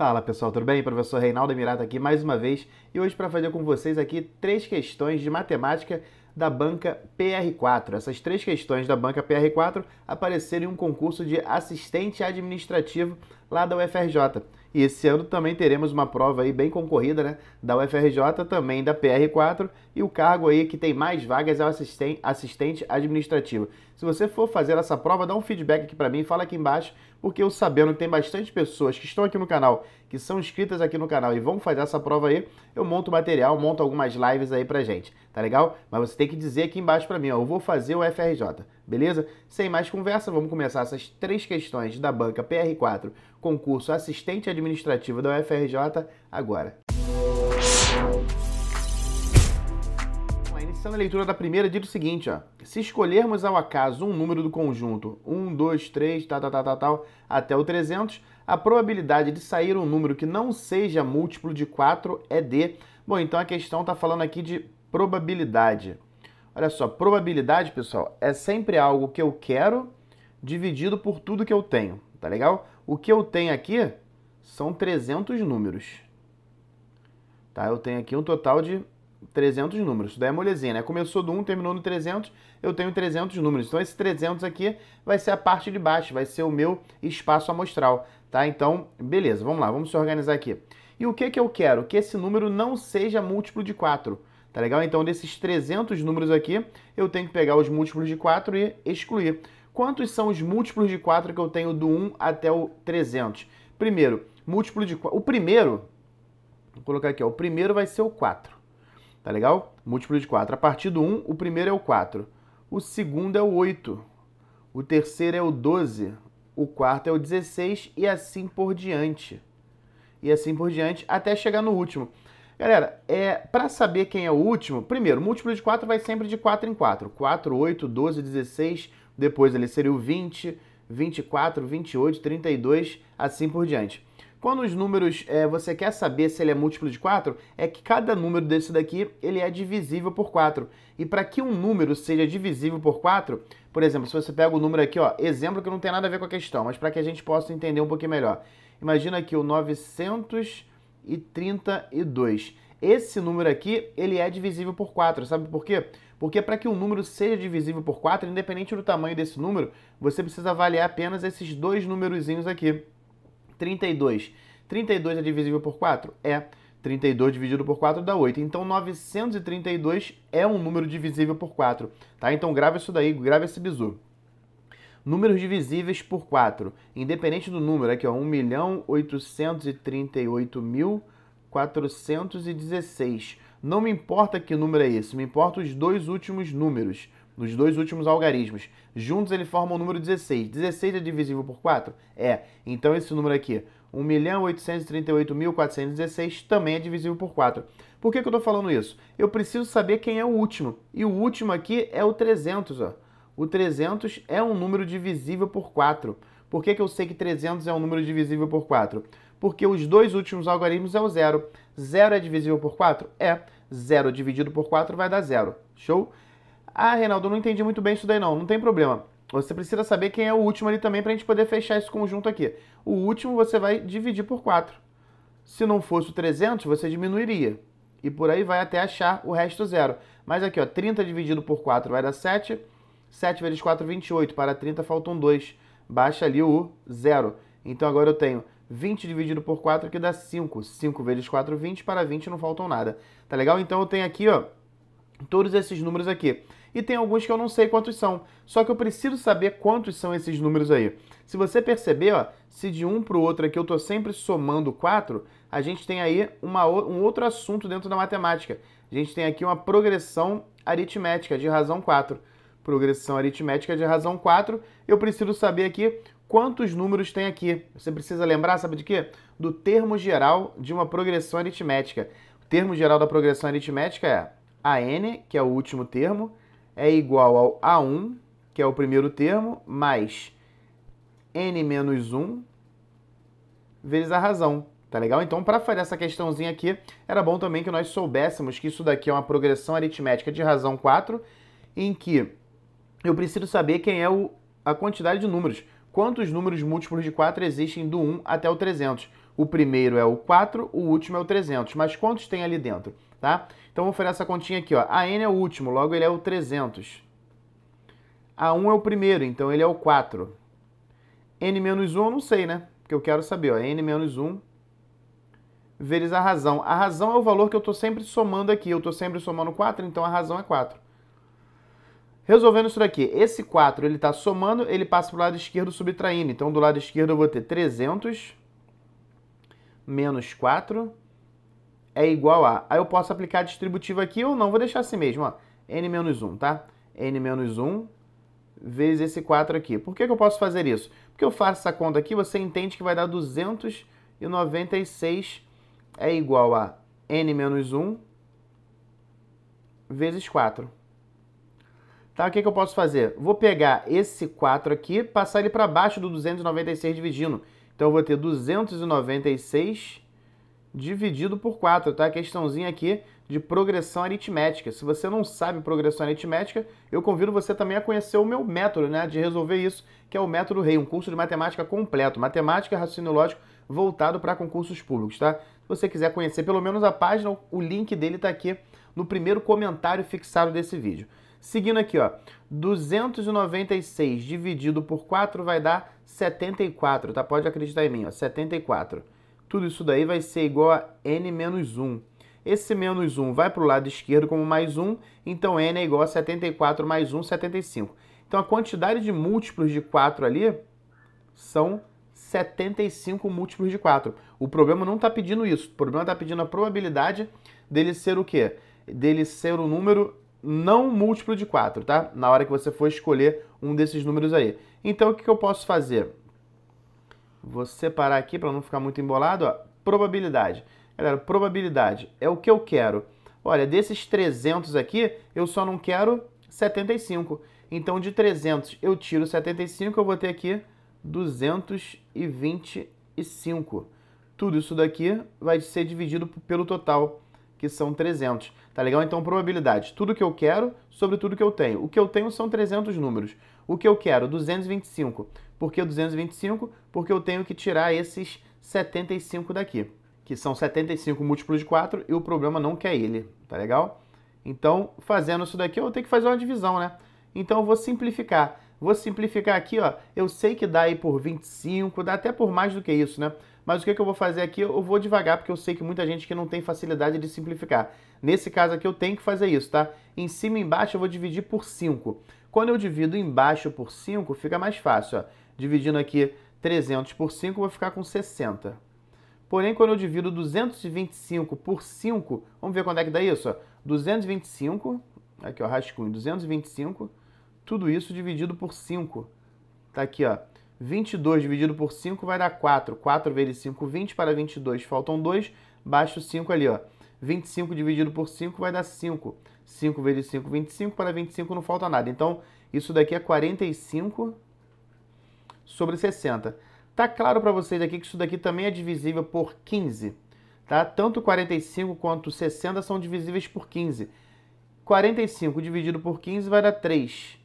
Fala pessoal, tudo bem? Professor Reinaldo Emirata aqui mais uma vez e hoje para fazer com vocês aqui três questões de matemática da banca PR4. Essas três questões da banca PR4 apareceram em um concurso de assistente administrativo lá da UFRJ. E esse ano também teremos uma prova aí bem concorrida, né? Da UFRJ, também da PR4, e o cargo aí que tem mais vagas é o assistente administrativo. Se você for fazer essa prova, dá um feedback aqui para mim, fala aqui embaixo, porque eu sabendo que tem bastante pessoas que estão aqui no canal, que são inscritas aqui no canal e vão fazer essa prova aí, eu monto material, monto algumas lives aí pra gente, tá legal? Mas você tem que dizer aqui embaixo para mim, ó, eu vou fazer o FRJ, beleza? Sem mais conversa, vamos começar essas três questões da banca PR4, concurso assistente administrativo da UFRJ agora. Pensando na leitura da primeira, diz o seguinte, ó. Se escolhermos ao acaso um número do conjunto 1, 2, 3, tal, tal, tal, tal, tal até o 300, a probabilidade de sair um número que não seja múltiplo de 4 é D. Bom, então a questão está falando aqui de probabilidade. Olha só, probabilidade, pessoal, é sempre algo que eu quero dividido por tudo que eu tenho, tá legal? O que eu tenho aqui são 300 números. Tá? Eu tenho aqui um total de 300 números. Isso daí é molezinha, né? Começou do 1, terminou no 300, eu tenho 300 números. Então esse 300 aqui vai ser a parte de baixo, vai ser o meu espaço amostral, tá? Então, beleza, vamos lá, vamos se organizar aqui. E o que, que eu quero? Que esse número não seja múltiplo de 4, tá legal? Então desses 300 números aqui, eu tenho que pegar os múltiplos de 4 e excluir. Quantos são os múltiplos de 4 que eu tenho do 1 até o 300? Primeiro, múltiplo de 4. O primeiro, vou colocar aqui, ó, o primeiro vai ser o 4. Tá legal? Múltiplo de 4. A partir do 1, o primeiro é o 4. O segundo é o 8. O terceiro é o 12. O quarto é o 16 e assim por diante. E assim por diante até chegar no último. Galera, é, para saber quem é o último, primeiro, múltiplo de 4 vai sempre de 4 em 4. 4, 8, 12, 16, depois ele seria o 20, 24, 28, 32, assim por diante. Quando os números, é, você quer saber se ele é múltiplo de 4, é que cada número desse daqui, ele é divisível por 4. E para que um número seja divisível por 4, por exemplo, se você pega o número aqui, ó, exemplo que não tem nada a ver com a questão, mas para que a gente possa entender um pouquinho melhor. Imagina aqui o 932. Esse número aqui, ele é divisível por 4, sabe por quê? Porque para que um número seja divisível por 4, independente do tamanho desse número, você precisa avaliar apenas esses dois númerozinhos aqui. 32. 32 é divisível por 4? É. 32 dividido por 4 dá 8. Então, 932 é um número divisível por 4, tá? Então, grava isso daí, grava esse bizu. Números divisíveis por 4, independente do número, aqui ó, 1.838.416. Não me importa que número é esse, me importa os dois últimos números nos dois últimos algarismos. Juntos ele forma o número 16. 16 é divisível por 4? É. Então esse número aqui, 1.838.416, também é divisível por 4. Por que, que eu estou falando isso? Eu preciso saber quem é o último. E o último aqui é o 300. Ó. O 300 é um número divisível por 4. Por que, que eu sei que 300 é um número divisível por 4? Porque os dois últimos algarismos é o zero. Zero é divisível por 4? É. Zero dividido por 4 vai dar zero. Show? Ah, Reinaldo, não entendi muito bem isso daí não, não tem problema. Você precisa saber quem é o último ali também para a gente poder fechar esse conjunto aqui. O último você vai dividir por 4. Se não fosse o 300, você diminuiria. E por aí vai até achar o resto zero. Mas aqui, ó, 30 dividido por 4 vai dar 7. 7 vezes 4, 28. Para 30 faltam 2. Baixa ali o zero. Então agora eu tenho 20 dividido por 4 que dá 5. 5 vezes 4, 20. Para 20 não faltam nada. Tá legal? Então eu tenho aqui, ó, todos esses números aqui e tem alguns que eu não sei quantos são. Só que eu preciso saber quantos são esses números aí. Se você perceber, ó, se de um para o outro aqui eu estou sempre somando 4, a gente tem aí uma, um outro assunto dentro da matemática. A gente tem aqui uma progressão aritmética de razão 4. Progressão aritmética de razão 4, eu preciso saber aqui quantos números tem aqui. Você precisa lembrar, sabe de quê? Do termo geral de uma progressão aritmética. O termo geral da progressão aritmética é a n, que é o último termo, é igual ao A1, que é o primeiro termo, mais N menos 1 vezes a razão. Tá legal? Então, para fazer essa questãozinha aqui, era bom também que nós soubéssemos que isso daqui é uma progressão aritmética de razão 4, em que eu preciso saber quem é o, a quantidade de números. Quantos números múltiplos de 4 existem do 1 até o 300? O primeiro é o 4, o último é o 300. Mas quantos tem ali dentro? tá? Então vamos fazer essa continha aqui, ó. A n é o último, logo ele é o 300. A1 é o primeiro, então ele é o 4. n menos 1 eu não sei, né? Porque eu quero saber, ó, n menos 1 vezes a razão. A razão é o valor que eu estou sempre somando aqui. Eu estou sempre somando 4, então a razão é 4. Resolvendo isso daqui, esse 4 ele está somando, ele passa para o lado esquerdo subtraindo. Então, do lado esquerdo eu vou ter 300 menos 4 é igual a. Aí eu posso aplicar distributivo aqui ou não, vou deixar assim mesmo, ó. N-1, tá? N-1 vezes esse 4 aqui. Por que, que eu posso fazer isso? Porque eu faço essa conta aqui, você entende que vai dar 296 é igual a N-1 vezes 4. Tá, o que, que eu posso fazer? Vou pegar esse 4 aqui, passar ele para baixo do 296 dividindo. Então, eu vou ter 296 dividido por 4, tá? Questãozinha aqui de progressão aritmética. Se você não sabe progressão aritmética, eu convido você também a conhecer o meu método, né, de resolver isso, que é o método REI, um curso de matemática completo, matemática e raciocínio lógico voltado para concursos públicos, tá? Se você quiser conhecer pelo menos a página, o link dele está aqui no primeiro comentário fixado desse vídeo. Seguindo aqui, ó, 296 dividido por 4 vai dar 74, tá? Pode acreditar em mim, ó, 74 tudo isso daí vai ser igual a n menos 1. Esse menos 1 vai para o lado esquerdo como mais 1, então n é igual a 74 mais 1, 75. Então a quantidade de múltiplos de 4 ali são 75 múltiplos de 4. O problema não está pedindo isso, o problema está pedindo a probabilidade dele ser o quê? Dele ser um número não múltiplo de 4, tá? Na hora que você for escolher um desses números aí. Então o que eu posso fazer? Vou separar aqui para não ficar muito embolado. Ó. Probabilidade. Galera, probabilidade é o que eu quero. Olha, desses 300 aqui, eu só não quero 75. Então, de 300 eu tiro 75, eu vou ter aqui 225. Tudo isso daqui vai ser dividido pelo total, que são 300. Tá legal? Então, probabilidade. Tudo que eu quero sobre tudo que eu tenho. O que eu tenho são 300 números. O que eu quero, 225. Por que 225? Porque eu tenho que tirar esses 75 daqui, que são 75 múltiplos de 4 e o problema não quer ele, tá legal? Então, fazendo isso daqui, eu vou ter que fazer uma divisão, né? Então, eu vou simplificar. Vou simplificar aqui, ó. Eu sei que dá aí por 25, dá até por mais do que isso, né? Mas o que, que eu vou fazer aqui? Eu vou devagar, porque eu sei que muita gente que não tem facilidade de simplificar. Nesse caso aqui, eu tenho que fazer isso, tá? Em cima e embaixo, eu vou dividir por 5. Quando eu divido embaixo por 5, fica mais fácil, ó dividindo aqui 300 por 5, eu vou ficar com 60. Porém, quando eu divido 225 por 5, vamos ver quando é que dá isso? Ó. 225, aqui ó, rascunho, 225, tudo isso dividido por 5. Tá aqui, ó. 22 dividido por 5 vai dar 4. 4 vezes 5, 20. Para 22 faltam 2. baixo 5 ali, ó. 25 dividido por 5 vai dar 5. 5 vezes 5, 25. Para 25 não falta nada. Então, isso daqui é 45 sobre 60. Tá claro para vocês aqui que isso daqui também é divisível por 15, tá? Tanto 45 quanto 60 são divisíveis por 15. 45 dividido por 15 vai dar 3.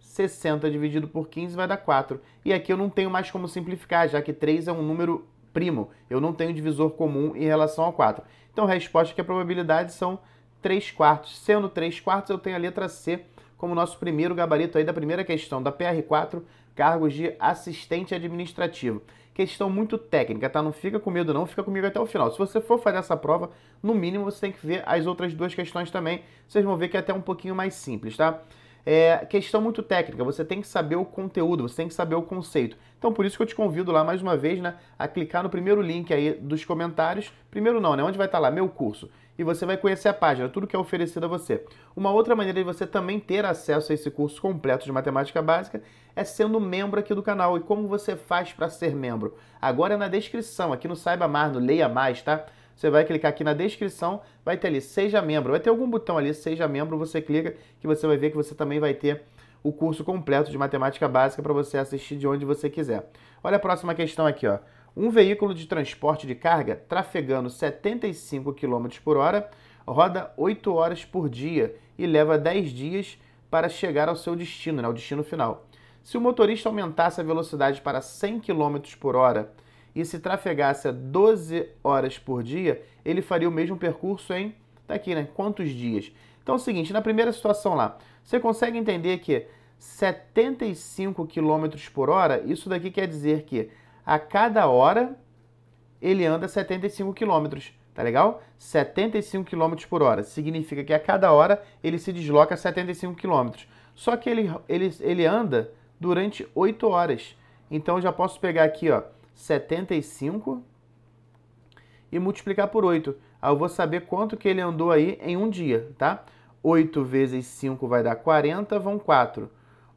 60 dividido por 15 vai dar 4. E aqui eu não tenho mais como simplificar, já que 3 é um número primo. Eu não tenho divisor comum em relação ao 4. Então a resposta é que a probabilidade são 3 quartos. Sendo 3 quartos, eu tenho a letra C como nosso primeiro gabarito aí da primeira questão, da PR4 cargos de assistente administrativo. Questão muito técnica, tá? Não fica com medo, não, fica comigo até o final. Se você for fazer essa prova, no mínimo você tem que ver as outras duas questões também. Vocês vão ver que é até um pouquinho mais simples, tá? É, questão muito técnica, você tem que saber o conteúdo, você tem que saber o conceito. Então, por isso que eu te convido lá mais uma vez, né, a clicar no primeiro link aí dos comentários. Primeiro não, né? Onde vai estar tá lá? Meu curso e você vai conhecer a página, tudo que é oferecido a você. Uma outra maneira de você também ter acesso a esse curso completo de matemática básica é sendo membro aqui do canal. E como você faz para ser membro? Agora é na descrição, aqui no Saiba Mais, no Leia Mais, tá? Você vai clicar aqui na descrição, vai ter ali Seja Membro. Vai ter algum botão ali, Seja Membro, você clica que você vai ver que você também vai ter o curso completo de matemática básica para você assistir de onde você quiser. Olha a próxima questão aqui, ó. Um veículo de transporte de carga, trafegando 75 km por hora, roda 8 horas por dia e leva 10 dias para chegar ao seu destino, né, ao destino final. Se o motorista aumentasse a velocidade para 100 km por hora e se trafegasse a 12 horas por dia, ele faria o mesmo percurso em, tá aqui, né, quantos dias? Então é o seguinte, na primeira situação lá, você consegue entender que 75 km por hora, isso daqui quer dizer que a cada hora ele anda 75 km, tá legal? 75 km por hora. Significa que a cada hora ele se desloca 75 km. Só que ele, ele, ele anda durante 8 horas. Então eu já posso pegar aqui, ó, 75 e multiplicar por 8. Aí eu vou saber quanto que ele andou aí em um dia, tá? 8 vezes 5 vai dar 40, vão 4.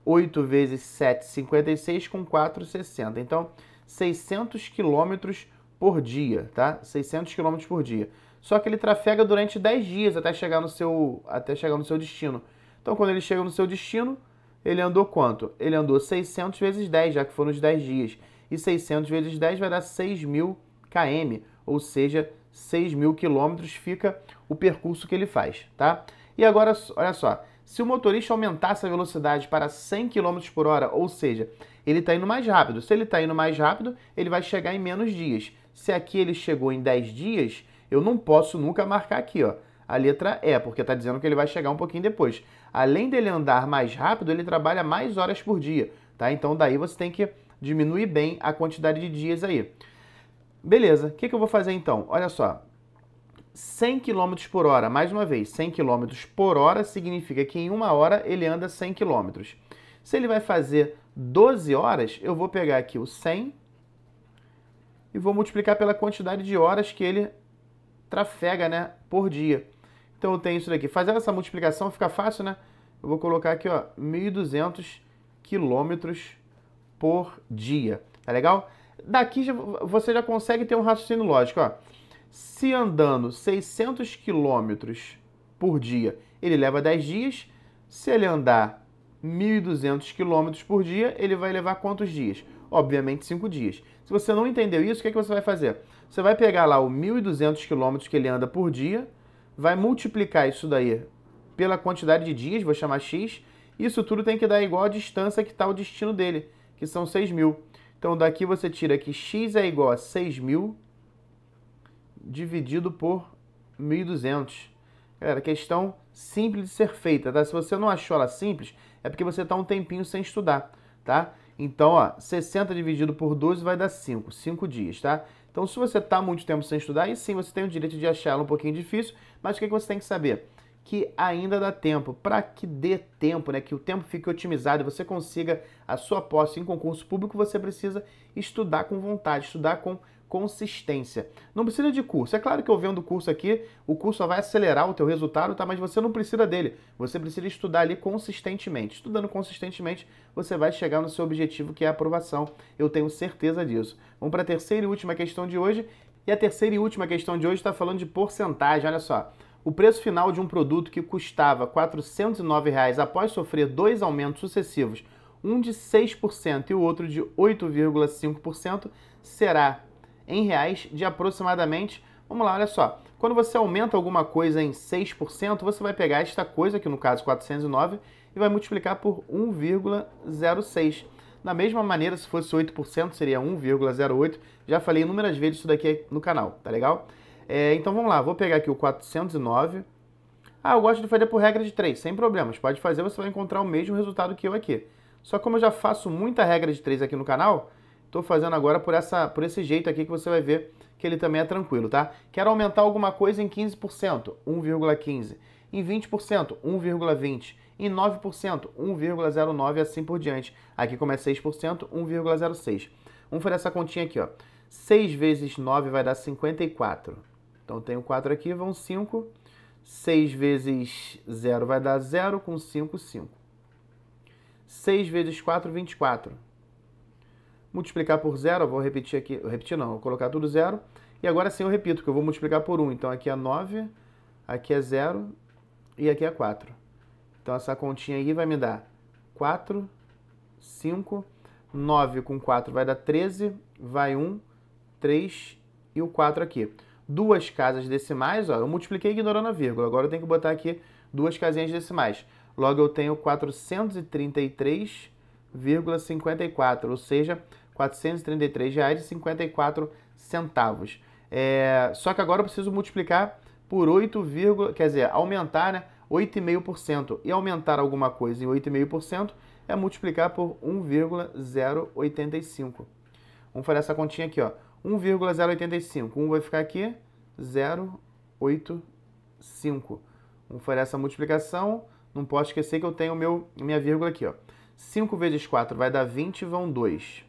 8 vezes 7, 56, com 4, 60. Então, 600 km por dia, tá? 600 km por dia. Só que ele trafega durante 10 dias até chegar no seu, até chegar no seu destino. Então, quando ele chega no seu destino, ele andou quanto? Ele andou 600 vezes 10, já que foram os 10 dias. E 600 vezes 10 vai dar 6.000 km, ou seja, 6.000 km fica o percurso que ele faz, tá? E agora, olha só, se o motorista aumentasse a velocidade para 100 km por hora, ou seja, ele está indo mais rápido. Se ele está indo mais rápido, ele vai chegar em menos dias. Se aqui ele chegou em 10 dias, eu não posso nunca marcar aqui, ó. A letra E, porque está dizendo que ele vai chegar um pouquinho depois. Além dele andar mais rápido, ele trabalha mais horas por dia, tá? Então daí você tem que diminuir bem a quantidade de dias aí. Beleza, o que, que eu vou fazer então? Olha só, 100 km por hora, mais uma vez, 100 km por hora significa que em uma hora ele anda 100 km. Se ele vai fazer 12 horas, eu vou pegar aqui o 100 e vou multiplicar pela quantidade de horas que ele trafega né, por dia. Então eu tenho isso daqui. Fazendo essa multiplicação fica fácil, né? Eu vou colocar aqui, ó, 1.200 quilômetros por dia. Tá legal? Daqui já, você já consegue ter um raciocínio lógico, ó. Se andando 600 quilômetros por dia, ele leva 10 dias. Se ele andar 1.200 km por dia, ele vai levar quantos dias? Obviamente, 5 dias. Se você não entendeu isso, o que, é que você vai fazer? Você vai pegar lá o 1.200 km que ele anda por dia, vai multiplicar isso daí pela quantidade de dias, vou chamar x, isso tudo tem que dar igual à distância que está o destino dele, que são 6.000. Então, daqui você tira que x é igual a 6.000 dividido por 1.200. Galera, questão simples de ser feita, tá? Se você não achou ela simples, é porque você está um tempinho sem estudar, tá? Então, ó, 60 dividido por 12 vai dar 5, 5 dias, tá? Então, se você está muito tempo sem estudar, aí sim você tem o direito de achar ela um pouquinho difícil, mas o que, que você tem que saber? Que ainda dá tempo, para que dê tempo, né? Que o tempo fique otimizado, e você consiga a sua posse em concurso público, você precisa estudar com vontade, estudar com consistência. Não precisa de curso. É claro que eu vendo o curso aqui, o curso vai acelerar o teu resultado, tá? Mas você não precisa dele. Você precisa estudar ali consistentemente. Estudando consistentemente, você vai chegar no seu objetivo, que é a aprovação. Eu tenho certeza disso. Vamos para a terceira e última questão de hoje. E a terceira e última questão de hoje está falando de porcentagem. Olha só. O preço final de um produto que custava R$ 409 reais após sofrer dois aumentos sucessivos, um de 6% e o outro de 8,5%, será em reais de aproximadamente, vamos lá, olha só, quando você aumenta alguma coisa em 6%, você vai pegar esta coisa, aqui no caso 409, e vai multiplicar por 1,06. Da mesma maneira, se fosse 8%, seria 1,08. Já falei inúmeras vezes isso daqui no canal, tá legal? É, então vamos lá, vou pegar aqui o 409. Ah, eu gosto de fazer por regra de 3, sem problemas. Pode fazer, você vai encontrar o mesmo resultado que eu aqui. Só como eu já faço muita regra de 3 aqui no canal, Estou fazendo agora por, essa, por esse jeito aqui que você vai ver que ele também é tranquilo, tá? Quero aumentar alguma coisa em 15%, 1,15%. Em 20%, 1,20%. Em 9%, 1,09% e assim por diante. Aqui como é 6%, 1,06%. Vamos fazer essa continha aqui, ó. 6 vezes 9 vai dar 54. Então tenho 4 aqui, vão 5. 6 vezes 0 vai dar 0, com 5, 5. 6 vezes 4, 24 multiplicar por zero, vou repetir aqui, repetir não, vou colocar tudo zero, e agora sim eu repito, que eu vou multiplicar por 1, então aqui é 9, aqui é 0 e aqui é 4. Então essa continha aí vai me dar 4, 5, 9 com 4 vai dar 13, vai 1, 3 e o 4 aqui. Duas casas decimais, ó, eu multipliquei ignorando a vírgula, agora eu tenho que botar aqui duas casinhas decimais. Logo eu tenho 433,54, ou seja, R$ 433,54. É, só que agora eu preciso multiplicar por 8, quer dizer, aumentar né, 8,5%. E aumentar alguma coisa em 8,5% é multiplicar por 1,085. Vamos fazer essa continha aqui, ó. 1,085. 1 vai ficar aqui, 0,85. Vamos fazer essa multiplicação. Não posso esquecer que eu tenho meu, minha vírgula aqui, ó. 5 vezes 4 vai dar 20, vão 2.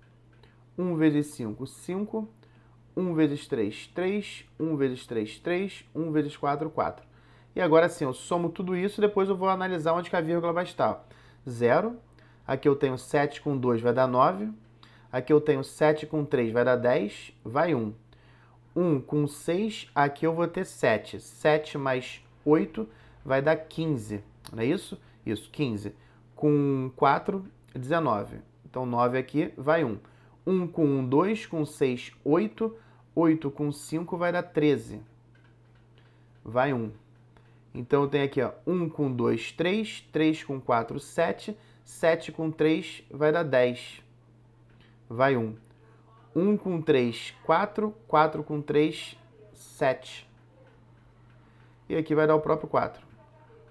1 vezes 5, 5. 1 vezes 3, 3. 1 vezes 3, 3. 1 vezes 4, 4. E agora sim, eu somo tudo isso e depois eu vou analisar onde a vírgula vai estar. 0. Aqui eu tenho 7 com 2, vai dar 9. Aqui eu tenho 7 com 3, vai dar 10. Vai 1. 1 com 6, aqui eu vou ter 7. 7 mais 8 vai dar 15. Não é isso? Isso, 15. Com 4, 19. Então 9 aqui vai 1. 1 com 1, 2, com 6, 8. 8 com 5 vai dar 13. Vai 1. Então eu tenho aqui ó, 1 com 2, 3. 3 com 4, 7. 7 com 3 vai dar 10. Vai 1. 1 com 3, 4. 4 com 3, 7. E aqui vai dar o próprio 4.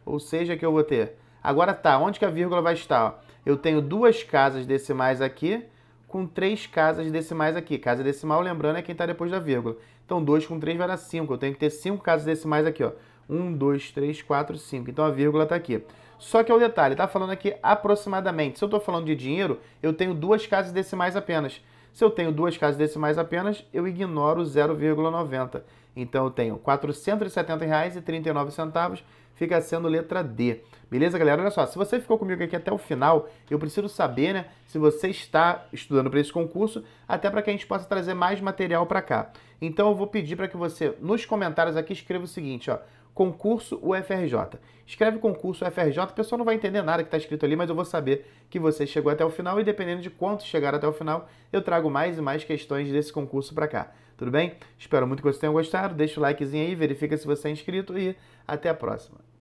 Ou seja, que eu vou ter. Agora tá, onde que a vírgula vai estar? Ó? Eu tenho duas casas decimais aqui com três casas decimais aqui. Casa decimal, lembrando, é quem está depois da vírgula. Então, 2 com 3 vai dar 5. Eu tenho que ter 5 casas decimais aqui, 1, 2, 3, 4, 5. Então, a vírgula está aqui. Só que é o um detalhe, está falando aqui aproximadamente. Se eu estou falando de dinheiro, eu tenho duas casas decimais apenas. Se eu tenho duas casas decimais apenas, eu ignoro 0,90. Então eu tenho R$ 470,39, fica sendo letra D. Beleza, galera? Olha só, se você ficou comigo aqui até o final, eu preciso saber, né, se você está estudando para esse concurso, até para que a gente possa trazer mais material para cá. Então eu vou pedir para que você, nos comentários aqui, escreva o seguinte, ó concurso UFRJ. Escreve concurso UFRJ, o pessoal não vai entender nada que está escrito ali, mas eu vou saber que você chegou até o final e dependendo de quanto chegar até o final, eu trago mais e mais questões desse concurso para cá. Tudo bem? Espero muito que vocês tenham gostado. Deixa o likezinho aí, verifica se você é inscrito e até a próxima.